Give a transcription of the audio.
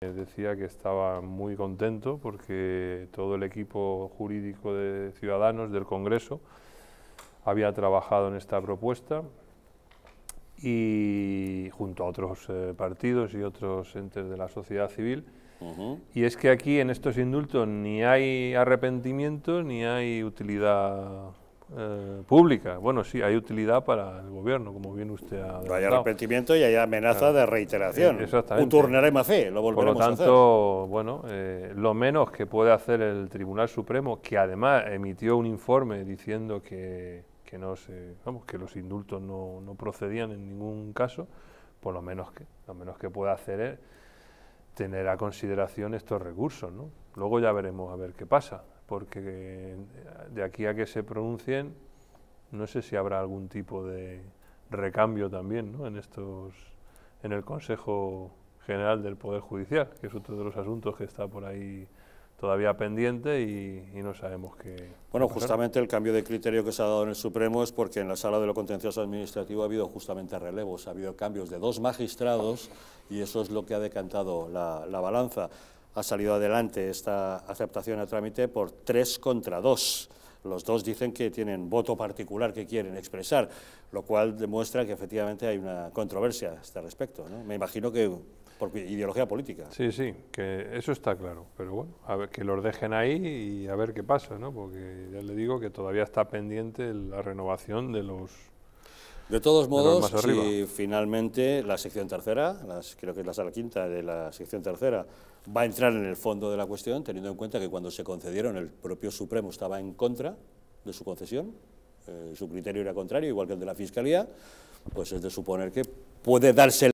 Decía que estaba muy contento porque todo el equipo jurídico de Ciudadanos del Congreso había trabajado en esta propuesta y junto a otros eh, partidos y otros entes de la sociedad civil. Y es que aquí en estos indultos ni hay arrepentimiento ni hay utilidad eh, pública. Bueno, sí, hay utilidad para el gobierno, como bien usted ha No hay arrepentimiento y hay amenaza de reiteración. Eh, exactamente. Un fe, lo volveremos Por lo tanto, bueno, eh, lo menos que puede hacer el Tribunal Supremo, que además emitió un informe diciendo que, no vamos, que los indultos no, procedían en ningún caso, por lo menos que, lo menos que puede hacer es tener a consideración estos recursos. ¿no? Luego ya veremos a ver qué pasa, porque de aquí a que se pronuncien, no sé si habrá algún tipo de recambio también ¿no? en, estos, en el Consejo General del Poder Judicial, que es otro de los asuntos que está por ahí todavía pendiente y, no sabemos qué. Bueno, justamente el cambio de criterio que se ha dado en el Supremo es porque en la sala de lo contencioso administrativo ha habido justamente relevos, ha habido cambios de dos magistrados y eso es lo que ha decantado la, balanza. Ha salido adelante esta aceptación a trámite por tres contra dos los dos dicen que tienen voto particular que quieren expresar, lo cual demuestra que efectivamente hay una controversia a este respecto. Me imagino que por ideología política. Sí, sí, que eso está claro, pero bueno, a ver, que los dejen ahí y a ver qué pasa, ¿no? Porque ya le digo que todavía está pendiente la renovación de los... De todos modos, si finalmente la sección tercera, las, creo que es la sala quinta de la sección tercera, va a entrar en el fondo de la cuestión, teniendo en cuenta que cuando se concedieron el propio Supremo estaba en contra de su concesión, eh, su criterio era contrario, igual que el de la Fiscalía, pues es de suponer que puede darse